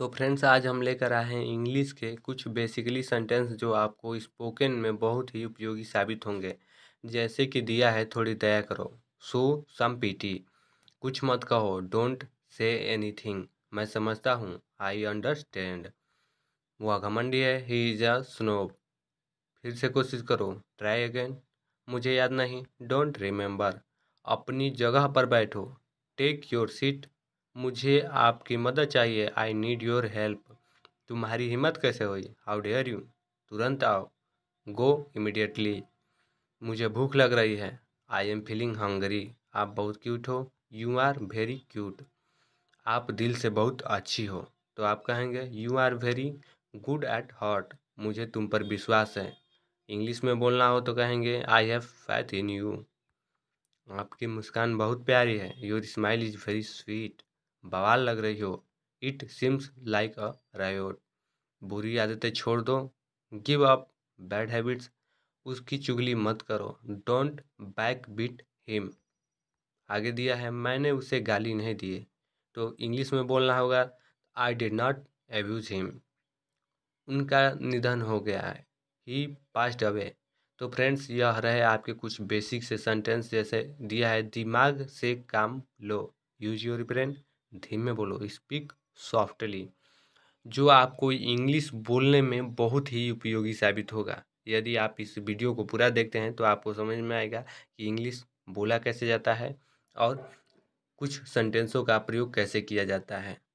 तो फ्रेंड्स आज हम लेकर आए हैं इंग्लिश के कुछ बेसिकली सेंटेंस जो आपको स्पोकन में बहुत ही उपयोगी साबित होंगे जैसे कि दिया है थोड़ी दया करो सो सम पीटी कुछ मत कहो डोंट से एनीथिंग मैं समझता हूँ आई अंडरस्टैंड वह घमंडी है ही इज़ अ स्नोब फिर से कोशिश करो ट्राई अगेन मुझे याद नहीं डोंट रिमेंबर अपनी जगह पर बैठो टेक योर सीट मुझे आपकी मदद चाहिए आई नीड योर हेल्प तुम्हारी हिम्मत कैसे हुई हाउ डेयर यू तुरंत आओ गो इमिडिएटली मुझे भूख लग रही है आई एम फीलिंग हंगरी आप बहुत क्यूट हो यू आर वेरी क्यूट आप दिल से बहुत अच्छी हो तो आप कहेंगे you are very good at heart मुझे तुम पर विश्वास है इंग्लिश में बोलना हो तो कहेंगे I have faith in you आपकी मुस्कान बहुत प्यारी है your smile is very sweet बवाल लग रही हो it seems like a riot बुरी आदतें छोड़ दो गिव अप बैड हैबिट्स उसकी चुगली मत करो डोंट बैक बीट हिम आगे दिया है मैंने उसे गाली नहीं दिए तो इंग्लिश में बोलना होगा I did not abuse him उनका निधन हो गया है ही पास्ट अवे तो फ्रेंड्स यह रहे आपके कुछ बेसिक से सेंटेंस जैसे दिया है दिमाग से काम लो यूज योर ब्रेन धीमे बोलो स्पीक सॉफ्टली जो आपको इंग्लिश बोलने में बहुत ही उपयोगी साबित होगा यदि आप इस वीडियो को पूरा देखते हैं तो आपको समझ में आएगा कि इंग्लिश बोला कैसे जाता है और कुछ सेंटेंसों का प्रयोग कैसे किया जाता है